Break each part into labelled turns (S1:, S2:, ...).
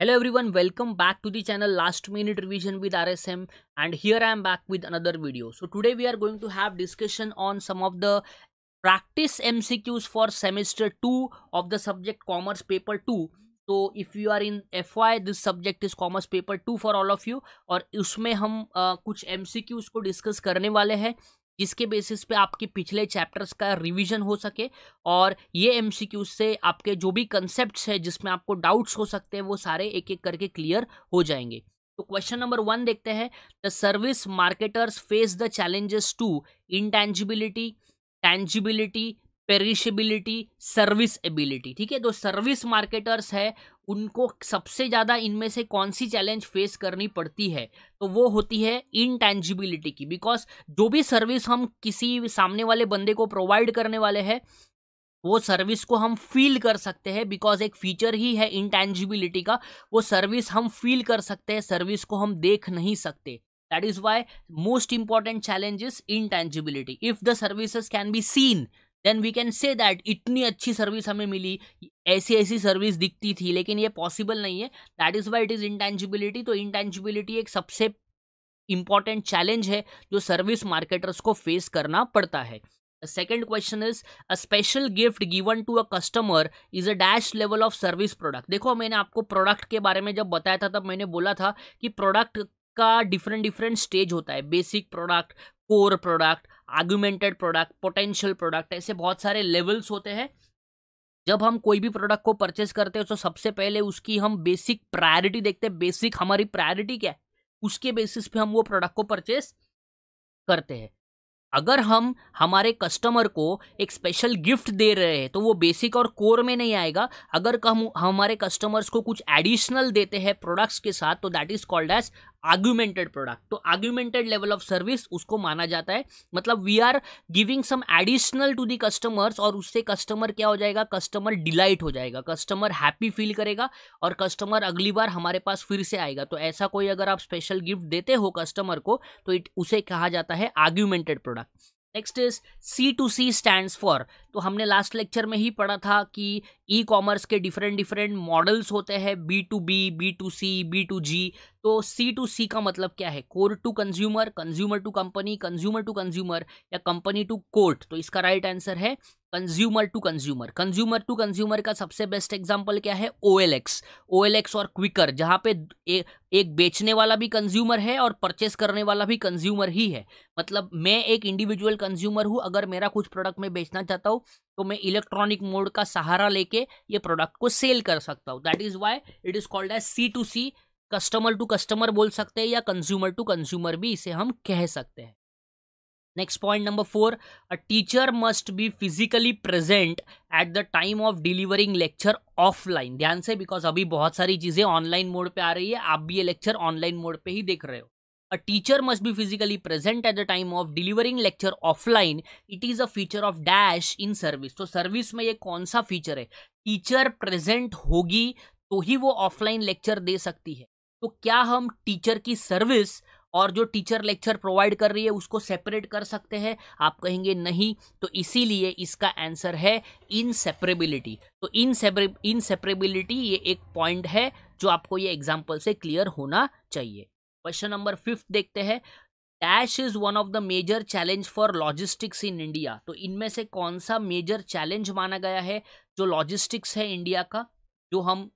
S1: Hello everyone, welcome back to the channel Last Minute Revision with RSM and here I am back with another video. So today we are going to have discussion on some of the practice MCQs for semester 2 of the subject Commerce Paper 2. तो if you are in F Y this subject is commerce paper two for all of you और उसमें हम आ, कुछ M C Qs को discuss करने वाले हैं जिसके बेसिस पे आपके पिछले चैप्टर्स का रिवीजन हो सके और ये एम से आपके जो भी कंसेप्ट है जिसमें आपको डाउट्स हो सकते हैं वो सारे एक एक करके क्लियर हो जाएंगे तो क्वेश्चन नंबर वन देखते हैं the service marketers face the challenges to intangibility tangibility perishability service ability ठीक है तो सर्विस मार्केटर्स है उनको सबसे ज़्यादा इनमें से कौन सी चैलेंज फेस करनी पड़ती है तो वो होती है इनटैंजिबिलिटी की बिकॉज जो भी सर्विस हम किसी सामने वाले बंदे को प्रोवाइड करने वाले हैं वो सर्विस को हम फील कर सकते हैं बिकॉज एक फीचर ही है इंटेंजिबिलिटी का वो सर्विस हम फील कर सकते हैं सर्विस को हम देख नहीं सकते that is why most important challenge is intangibility if the services can be seen then we can say that इतनी अच्छी सर्विस हमें मिली ऐसी ऐसी सर्विस दिखती थी लेकिन ये पॉसिबल नहीं है that is why it is intangibility तो इंटेंजिबिलिटी एक सबसे इंपॉर्टेंट चैलेंज है जो सर्विस मार्केटर्स को फेस करना पड़ता है second question is a special gift given to a customer is a dash level of service product देखो मैंने आपको प्रोडक्ट के बारे में जब बताया था तब मैंने बोला था कि प्रोडक्ट का डिफरेंट डिफरेंट स्टेज होता है basic product core product augmented product potential product ऐसे बहुत सारे लेवल्स होते हैं जब हम कोई भी प्रोडक्ट को परचेस करते हैं तो सबसे पहले उसकी हम बेसिक प्रायोरिटी देखते हैं बेसिक हमारी प्रायोरिटी क्या है उसके बेसिस पे हम वो प्रोडक्ट को परचेस करते हैं अगर हम हमारे कस्टमर को एक स्पेशल गिफ्ट दे रहे हैं तो वो बेसिक और कोर में नहीं आएगा अगर हम हमारे कस्टमर्स को कुछ एडिशनल देते हैं प्रोडक्ट्स के साथ तो that is called as augmented product तो आर्ग्यूमेंटेड लेवल ऑफ सर्विस उसको माना जाता है मतलब we are giving some additional to the customers और उससे कस्टमर क्या हो जाएगा कस्टमर डिलाइट हो जाएगा कस्टमर हैप्पी फील करेगा और कस्टमर अगली बार हमारे पास फिर से आएगा तो ऐसा कोई अगर आप स्पेशल गिफ्ट देते हो कस्टमर को तो इट उसे कहा जाता है augmented product next is C to C stand for तो हमने लास्ट लेक्चर में ही पढ़ा था कि ई कॉमर्स के डिफरेंट डिफरेंट मॉडल्स होते हैं B to B B to C B to G तो सी टू सी का मतलब क्या है court to consumer consumer to company consumer to consumer या कंपनी टू कोर्ट तो इसका राइट right आंसर है consumer to consumer consumer to consumer का सबसे बेस्ट एग्जाम्पल क्या है O L X O L X और क्विकर जहाँ पे ए, एक बेचने वाला भी कंज्यूमर है और परचेस करने वाला भी कंज्यूमर ही है मतलब मैं एक इंडिविजुअल कंज्यूमर हूँ अगर मेरा कुछ प्रोडक्ट मैं बेचना चाहता हूँ तो मैं इलेक्ट्रॉनिक मोड का सहारा लेके ये प्रोडक्ट को सेल कर सकता हूँ that is why it is called as C to C customer to customer बोल सकते हैं या कंज्यूमर टू कंज्यूमर भी इसे हम कह सकते हैं next point number four a teacher must be physically present at the time of delivering lecture offline ध्यान से बिकॉज अभी बहुत सारी चीज़ें ऑनलाइन मोड पे आ रही है आप भी ये लेक्चर ऑनलाइन मोड पे ही देख रहे हो A teacher must be physically present at the time of delivering lecture offline. It is a feature of dash in service. so, service mein ye kaun sa feature hai teacher present hogi to hi wo offline lecture de sakti hai to kya hum teacher ki service और जो teacher lecture provide कर रही है उसको separate कर सकते हैं आप कहेंगे नहीं तो इसीलिए इसका आंसर है इनसेपरेबिलिटी तो इन इनसेपरेबिलिटी ये एक पॉइंट है जो आपको ये एग्जांपल से क्लियर होना चाहिए क्वेश्चन नंबर फिफ्थ देखते हैं dash is one of the major challenge for logistics in India तो इनमें से कौन सा मेजर चैलेंज माना गया है जो लॉजिस्टिक्स है इंडिया का जो हम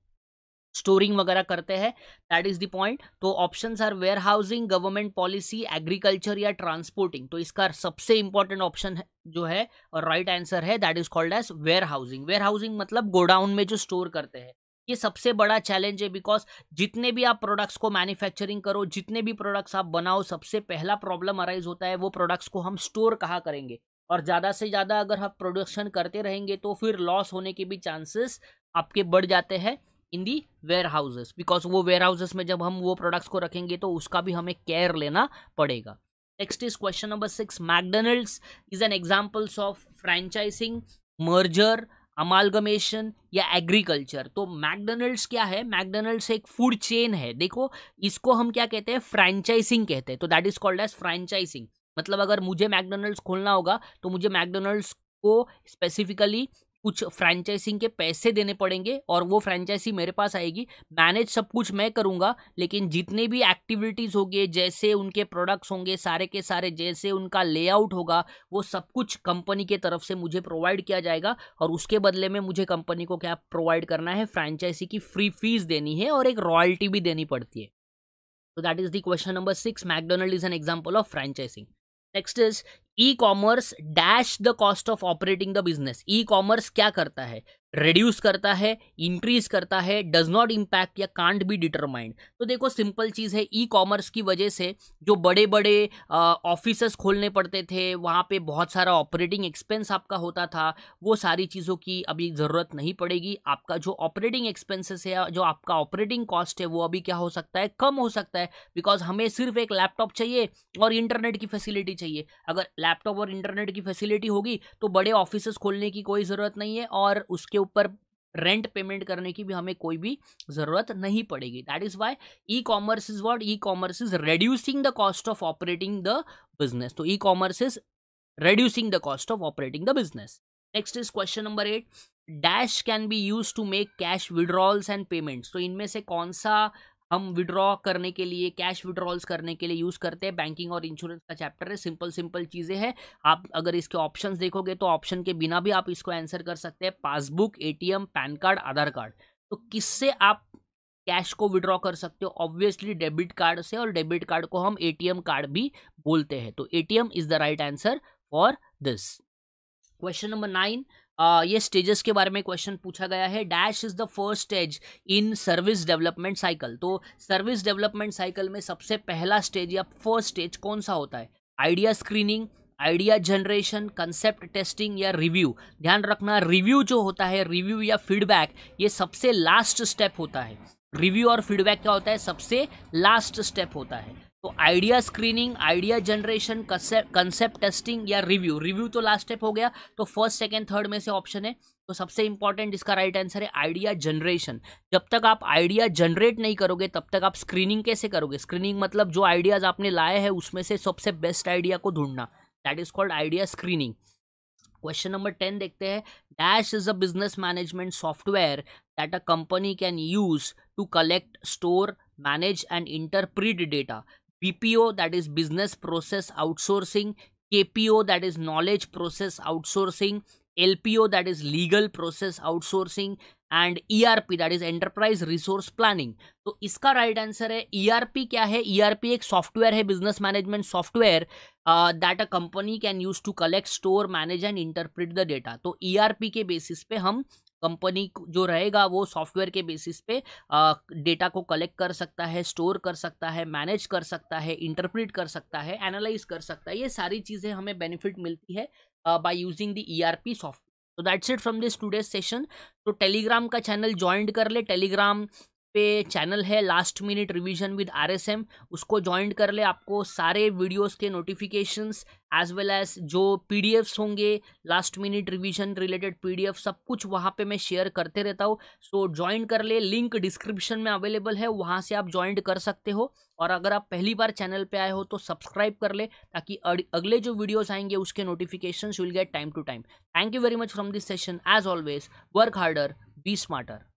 S1: स्टोरिंग वगैरह करते हैं दैट इज द पॉइंट तो options are warehousing government policy agriculture या ट्रांसपोर्टिंग तो इसका सबसे इंपॉर्टेंट ऑप्शन जो है और राइट right आंसर है that is called as warehousing warehousing मतलब गोडाउन में जो स्टोर करते हैं ये सबसे बड़ा चैलेंज है बिकॉज जितने भी आप प्रोडक्ट्स को मैन्युफैक्चरिंग करो जितने भी प्रोडक्ट्स आप बनाओ सबसे पहला प्रॉब्लम अराइज होता है वो प्रोडक्ट्स को हम स्टोर कहाँ करेंगे और ज़्यादा से ज़्यादा अगर आप प्रोडक्शन करते रहेंगे तो फिर लॉस होने के भी चांसेस आपके बढ़ जाते हैं in the warehouses because वो वेयर हाउसेस में जब हम वो प्रोडक्ट्स को रखेंगे तो उसका भी हमें केयर लेना पड़ेगा next is question number six McDonald's is an examples of franchising merger amalgamation या एग्रीकल्चर तो मैकडोनल्ड्स क्या है मैकडोनल्ड्स एक फूड चेन है देखो इसको हम क्या कहते हैं फ्रेंचाइजिंग कहते हैं तो that is called as franchising मतलब अगर मुझे मैकडोनल्ड्स खोलना होगा तो मुझे मैकडोनल्ड्स को स्पेसिफिकली कुछ फ्रेंचाइजिंग के पैसे देने पड़ेंगे और वो फ्रेंचाइजी मेरे पास आएगी मैनेज सब कुछ मैं करूँगा लेकिन जितने भी एक्टिविटीज़ होंगे जैसे उनके प्रोडक्ट्स होंगे सारे के सारे जैसे उनका लेआउट होगा वो सब कुछ कंपनी के तरफ से मुझे प्रोवाइड किया जाएगा और उसके बदले में मुझे कंपनी को क्या प्रोवाइड करना है फ्रेंचाइजी की फ्री फीस देनी है और एक रॉयल्टी भी देनी पड़ती है तो that is the question number six McDonald is an example of franchising next is e commerce dash the cost of operating the business e commerce क्या करता है रिड्यूस करता है इंक्रीज करता है डज नॉट इम्पैक्ट या कांट बी डिटरमाइंड तो देखो सिंपल चीज़ है ई e कॉमर्स की वजह से जो बड़े बड़े ऑफिसर्स खोलने पड़ते थे वहाँ पे बहुत सारा ऑपरेटिंग एक्सपेंस आपका होता था वो सारी चीज़ों की अभी ज़रूरत नहीं पड़ेगी आपका जो ऑपरेटिंग एक्सपेंसेस है जो आपका ऑपरेटिंग कॉस्ट है वो अभी क्या हो सकता है कम हो सकता है बिकॉज हमें सिर्फ एक लैपटॉप चाहिए और इंटरनेट की फैसिलिटी चाहिए अगर लैपटॉप और इंटरनेट की फैसिलिटी होगी तो बड़े ऑफिसेस खोलने की कोई ज़रूरत नहीं है और उसके ऊपर रेंट पेमेंट करने की भी हमें कोई भी जरूरत नहीं पड़ेगी that is why e commerce is what e commerce is reducing the cost of operating the business तो e commerce is reducing the cost of operating the business next is question number eight dash can be use to make cash withdrawals and payments तो इनमें से कौन सा हम withdraw करने के लिए कैश विड्रॉल्स करने के लिए यूज़ करते हैं बैंकिंग और इंश्योरेंस का चैप्टर है सिंपल सिंपल चीज़ें हैं आप अगर इसके ऑप्शंस देखोगे तो ऑप्शन के बिना भी आप इसको आंसर कर सकते हैं passbook ATM PAN card Aadhaar card तो किससे आप कैश को विड्रॉ कर सकते हो ऑब्वियसली डेबिट कार्ड से और डेबिट कार्ड को हम ए कार्ड भी बोलते हैं तो A is the right answer for this question number nine आ, ये स्टेजेस के बारे में क्वेश्चन पूछा गया है dash is the first stage in service development cycle तो सर्विस डेवलपमेंट साइकिल में सबसे पहला स्टेज या फर्स्ट स्टेज कौन सा होता है idea screening idea generation concept testing या रिव्यू ध्यान रखना रिव्यू जो होता है रिव्यू या फीडबैक ये सबसे लास्ट स्टेप होता है रिव्यू और फीडबैक क्या होता है सबसे लास्ट स्टेप होता है तो idea screening idea generation concept testing या रिव्यू रिव्यू तो लास्ट स्टेप हो गया तो फर्स्ट सेकेंड थर्ड में से ऑप्शन है तो सबसे इंपॉर्टेंट इसका राइट आंसर है आइडिया जनरेशन जब तक आप आइडिया जनरेट नहीं करोगे तब तक आप स्क्रीनिंग कैसे करोगे स्क्रीनिंग मतलब जो आइडियाज़ आपने लाए हैं उसमें से सबसे बेस्ट आइडिया को ढूंढना that is called idea screening question number ten देखते हैं dash is a business management software that a company can use to collect store manage and interpret data process outsourcing K P O that is knowledge process outsourcing L P O that is legal process outsourcing and ERP that is enterprise resource planning तो इसका right right answer है ERP क्या है ERP एक software है business management software that a company can use to collect store manage and interpret the data तो ERP के basis पे हम कंपनी जो रहेगा वो सॉफ्टवेयर के बेसिस पे डेटा को कलेक्ट कर सकता है स्टोर कर सकता है मैनेज कर सकता है इंटरप्रिट कर सकता है एनालाइज कर सकता है ये सारी चीज़ें हमें बेनिफिट मिलती है by using the ERP software तो that's it from this today session तो टेलीग्राम का चैनल ज्वाइंट कर ले टेलीग्राम पे चैनल है last minute revision with RSM उसको ज्वाइन कर ले आपको सारे वीडियोस के नोटिफिकेशंस एज वेल एज जो पीडीएफ्स होंगे last minute revision related PDF सब कुछ वहाँ पे मैं शेयर करते रहता हूँ सो ज्वाइन कर ले लिंक डिस्क्रिप्शन में अवेलेबल है वहाँ से आप ज्वाइन कर सकते हो और अगर आप पहली बार चैनल पर आए हो तो सब्सक्राइब कर ले ताकि अगले जो वीडियोज़ आएंगे उसके notification will get time to time thank you very much from this session as always work harder be smarter